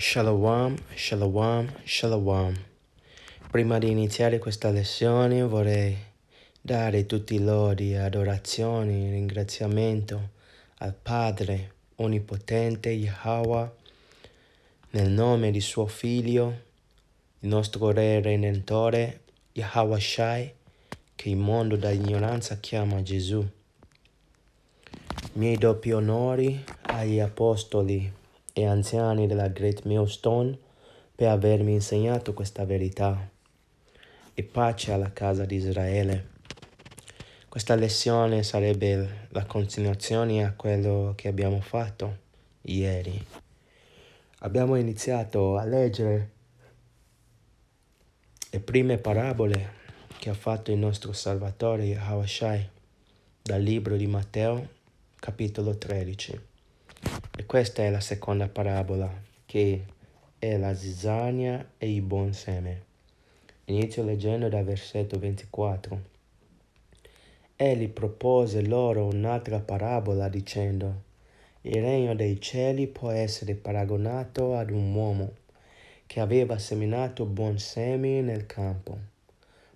Shalom, shalom, shalom. Prima di iniziare questa lezione vorrei dare tutti i lodi, adorazioni, ringraziamento al Padre Onnipotente Yahweh nel nome di suo Figlio, il nostro Re Redentore Yahweh Shai, che il mondo dall'ignoranza chiama Gesù. Miei doppi onori agli Apostoli e anziani della Great Millstone per avermi insegnato questa verità. E pace alla casa di Israele. Questa lezione sarebbe la continuazione a quello che abbiamo fatto ieri. Abbiamo iniziato a leggere le prime parabole che ha fatto il nostro Salvatore Hawashai dal libro di Matteo, capitolo 13 questa è la seconda parabola, che è la zizzania e il buon seme. Inizio leggendo dal versetto 24. Egli propose loro un'altra parabola dicendo, il regno dei cieli può essere paragonato ad un uomo che aveva seminato buon seme nel campo.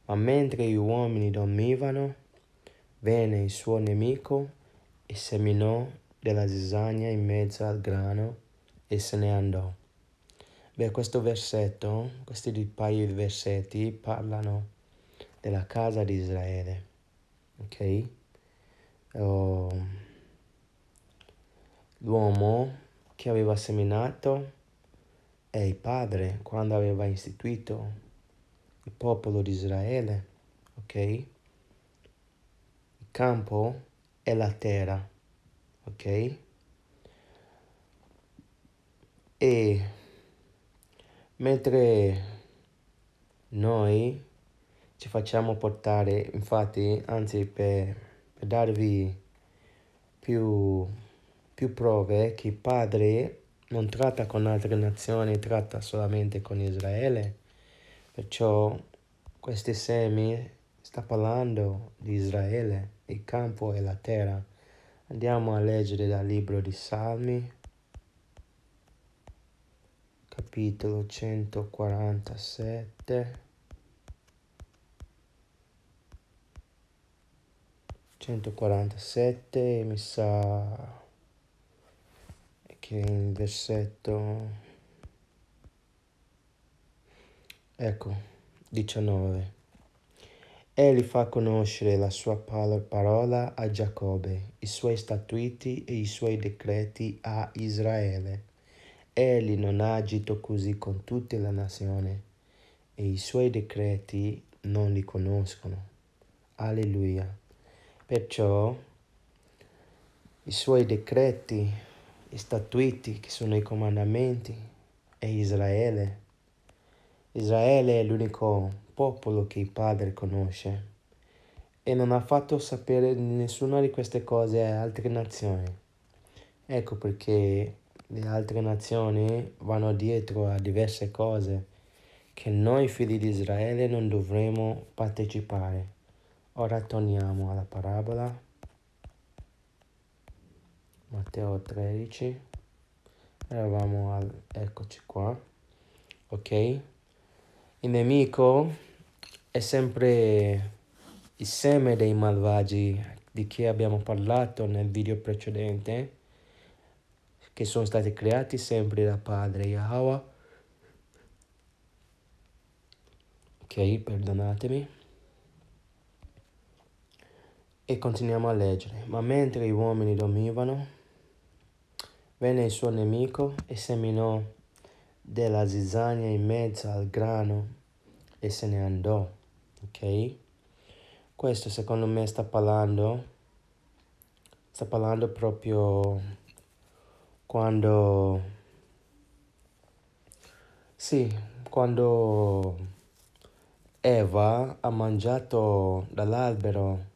Ma mentre gli uomini dormivano, venne il suo nemico e seminò della zizzania in mezzo al grano e se ne andò. Beh, questo versetto, questi paio di versetti parlano della casa di Israele, ok? Oh, l'uomo che aveva seminato e il padre quando aveva istituito il popolo di Israele, ok? Il campo è la terra ok e mentre noi ci facciamo portare infatti anzi per, per darvi più, più prove che il padre non tratta con altre nazioni tratta solamente con Israele perciò questi semi sta parlando di Israele il campo e la terra Andiamo a leggere dal libro di Salmi, capitolo 147, 147, mi sa che il versetto, ecco, 19. Egli fa conoscere la sua parola a Giacobbe, i suoi statuti e i suoi decreti a Israele. Egli non ha agito così con tutta la nazione e i suoi decreti non li conoscono. Alleluia. Perciò i suoi decreti, i statuti che sono i comandamenti è Israele Israele è l'unico popolo che il Padre conosce e non ha fatto sapere nessuna di queste cose a altre nazioni. Ecco perché le altre nazioni vanno dietro a diverse cose che noi figli di Israele non dovremo partecipare. Ora torniamo alla parabola. Matteo 13. Eravamo al... eccoci qua. Ok? Il nemico è sempre il seme dei malvagi di cui abbiamo parlato nel video precedente, che sono stati creati sempre da Padre Yahweh. Ok, perdonatemi. E continuiamo a leggere. Ma mentre gli uomini dormivano, venne il suo nemico e seminò della zizzania in mezzo al grano e se ne andò, ok? Questo secondo me sta parlando, sta parlando proprio quando, sì, quando Eva ha mangiato dall'albero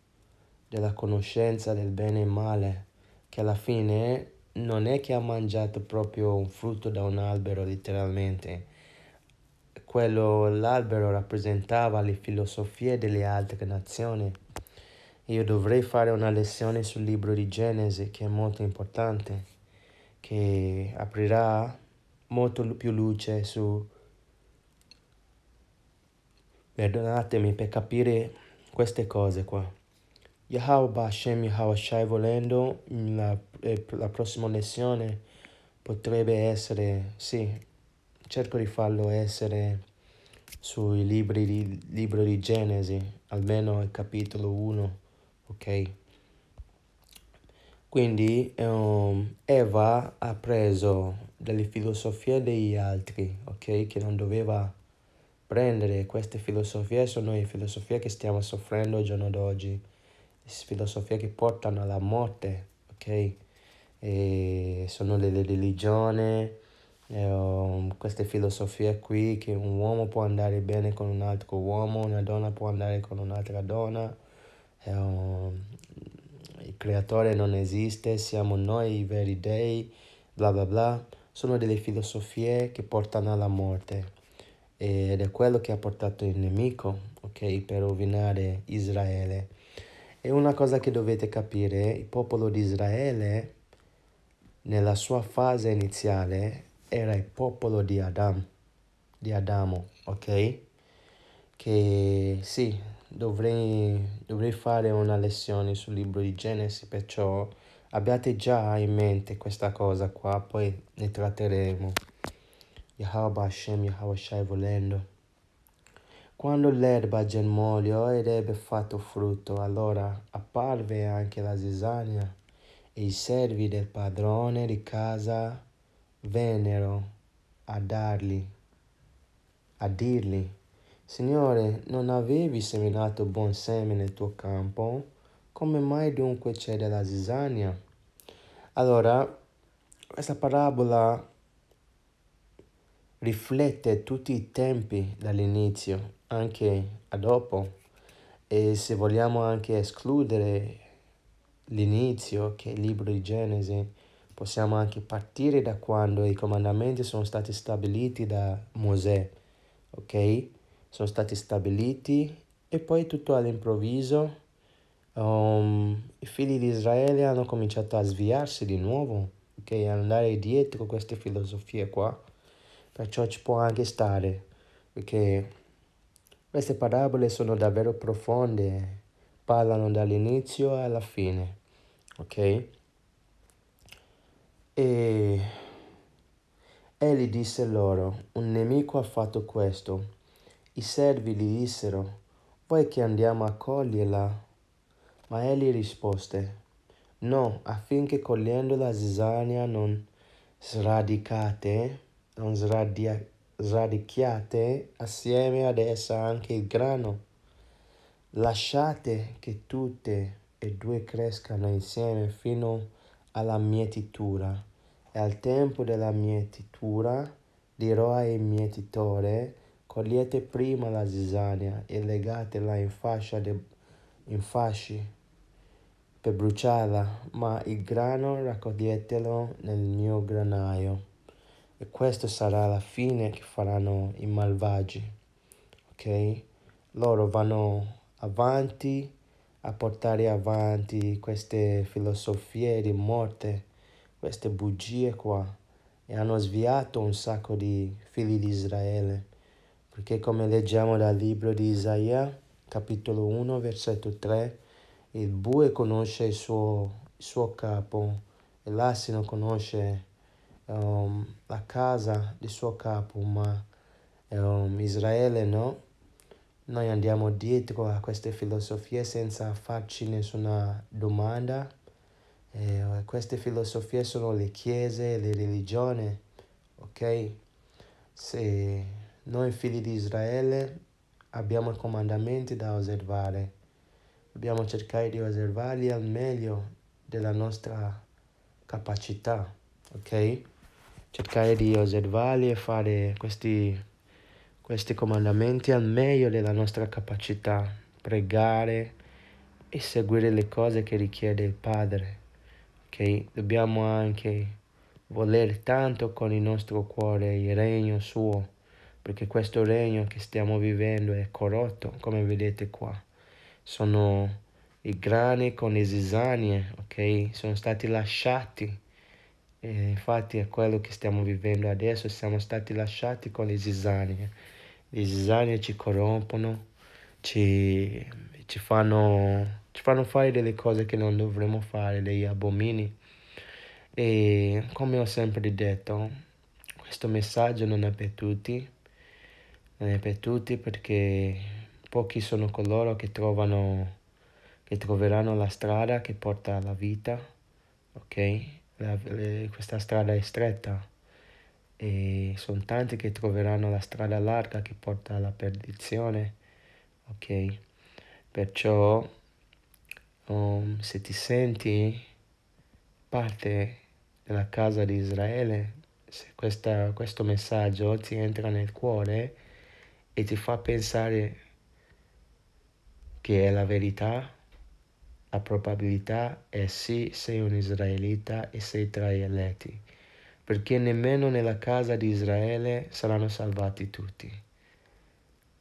della conoscenza del bene e male, che alla fine non è che ha mangiato proprio un frutto da un albero letteralmente. Quello, l'albero rappresentava le filosofie delle altre nazioni. Io dovrei fare una lezione sul libro di Genesi che è molto importante, che aprirà molto più luce su... Perdonatemi per capire queste cose qua. Yahweh Bashem Yahweh Shai volendo, la, eh, la prossima lezione potrebbe essere, sì, cerco di farlo essere sui libri di, libro di Genesi, almeno il capitolo 1, ok? Quindi um, Eva ha preso delle filosofie degli altri, ok? Che non doveva prendere queste filosofie, sono le filosofie che stiamo soffrendo al giorno d'oggi filosofie che portano alla morte, ok? E sono le religioni, eh, mm, queste filosofie qui che un uomo può andare bene con un altro uomo, una donna può andare con un'altra donna, eh, il creatore non esiste, siamo noi i veri dei, bla bla bla. Sono delle filosofie che portano alla morte ed è quello che ha portato il nemico, ok, per rovinare Israele e una cosa che dovete capire, il popolo di Israele nella sua fase iniziale era il popolo di Adam, di Adamo, ok? Che sì, dovrei, dovrei fare una lezione sul libro di Genesi, perciò abbiate già in mente questa cosa qua, poi ne tratteremo. Yahweh Hashem, Yahweh Shai volendo. Quando l'erba germò ed ebbe fatto frutto, allora apparve anche la zizzania e i servi del padrone di casa vennero a dargli, a dirgli, Signore, non avevi seminato buon seme nel tuo campo, come mai dunque c'è della zizzania? Allora, questa parabola riflette tutti i tempi dall'inizio anche a dopo e se vogliamo anche escludere l'inizio che è il libro di Genesi, possiamo anche partire da quando i comandamenti sono stati stabiliti da Mosè, ok? Sono stati stabiliti e poi tutto all'improvviso um, i figli di Israele hanno cominciato a sviarsi di nuovo, ok? Andare dietro queste filosofie qua, perciò ci può anche stare, perché queste parabole sono davvero profonde, parlano dall'inizio alla fine, ok? E egli disse loro, un nemico ha fatto questo. I servi gli dissero, vuoi che andiamo a coglierla? Ma egli rispose, no, affinché cogliendo la zizzania non sradicate, non sradicate radicchiate assieme ad essa anche il grano. Lasciate che tutte e due crescano insieme fino alla mietitura. E al tempo della mietitura dirò ai mietitore, cogliete prima la zizzania e legatela in, de, in fasci per bruciarla, ma il grano raccoglietelo nel mio granaio. E questa sarà la fine che faranno i malvagi, ok? Loro vanno avanti a portare avanti queste filosofie di morte, queste bugie qua, e hanno sviato un sacco di figli di Israele, perché come leggiamo dal libro di Isaia, capitolo 1, versetto 3, il bue conosce il suo, il suo capo e l'assino conosce um, ehm, a casa del suo capo, ma um, Israele no. Noi andiamo dietro a queste filosofie senza farci nessuna domanda. Eh, queste filosofie sono le chiese, le religioni, ok? Se noi figli di Israele abbiamo comandamenti da osservare, dobbiamo cercare di osservarli al meglio della nostra capacità, ok? cercare di osservarli e fare questi, questi comandamenti al meglio della nostra capacità, pregare e seguire le cose che richiede il Padre. Okay? Dobbiamo anche voler tanto con il nostro cuore il regno suo, perché questo regno che stiamo vivendo è corrotto, come vedete qua. Sono i grani con le zizzanie, ok? Sono stati lasciati e infatti è quello che stiamo vivendo adesso, siamo stati lasciati con le zizzanie. Le zizzanie ci corrompono, ci, ci, fanno, ci fanno fare delle cose che non dovremmo fare, degli abomini. E come ho sempre detto, questo messaggio non è per tutti, non è per tutti perché pochi sono coloro che trovano, che troveranno la strada che porta alla vita, ok? la, le, questa strada è stretta e sono tanti che troveranno la strada larga che porta alla perdizione, ok? Perciò um, se ti senti parte della casa di Israele, se questa, questo messaggio ti entra nel cuore e ti fa pensare che è la verità, la probabilità è sì sei un israelita e sei tra gli eletti, perché nemmeno nella casa di Israele saranno salvati tutti.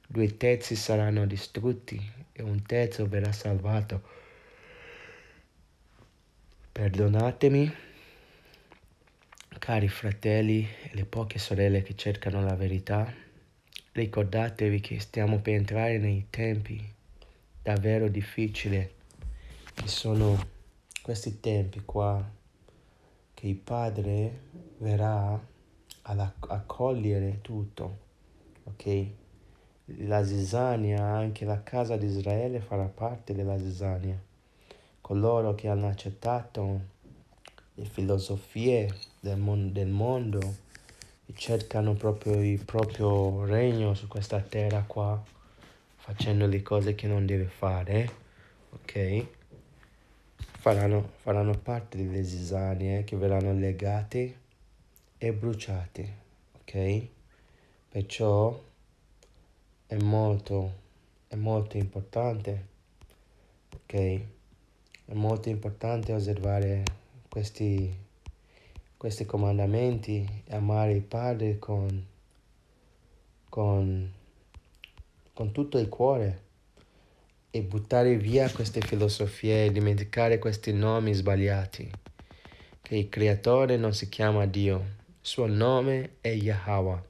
Due terzi saranno distrutti e un terzo verrà salvato. Perdonatemi, cari fratelli e le poche sorelle che cercano la verità, ricordatevi che stiamo per entrare nei tempi davvero difficili che sono questi tempi qua che il Padre verrà ad accogliere tutto, ok? La zizzania, anche la casa di Israele farà parte della zizzania. Coloro che hanno accettato le filosofie del, mon- del mondo e cercano proprio il proprio regno su questa terra qua, facendo le cose che non deve fare, ok? faranno, faranno parte delle zizzanie che verranno legate e bruciate, ok? Perciò è molto, è molto importante, ok? È molto importante osservare questi, questi comandamenti e amare il Padre con, con, con tutto il cuore e buttare via queste filosofie e dimenticare questi nomi sbagliati, che il creatore non si chiama Dio, il suo nome è Yahweh,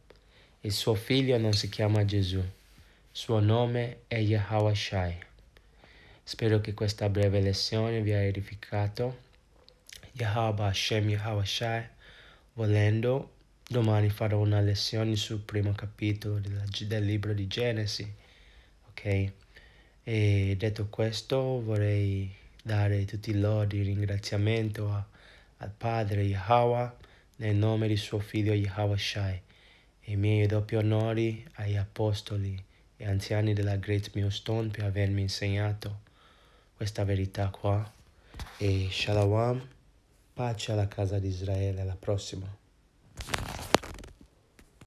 il suo figlio non si chiama Gesù, il suo nome è Yahweh Shai. Spero che questa breve lezione vi ha edificato. Yahweh Hashem Yahweh Shai, volendo domani farò una lezione sul primo capitolo del libro di Genesi, ok? E detto questo vorrei dare tutti i lodi e ringraziamento a, al Padre Yahweh nel nome di suo figlio Yahweh Shai e i miei doppi onori agli apostoli e anziani della Great Millstone per avermi insegnato questa verità qua. E shalom, pace alla casa di Israele, alla prossima.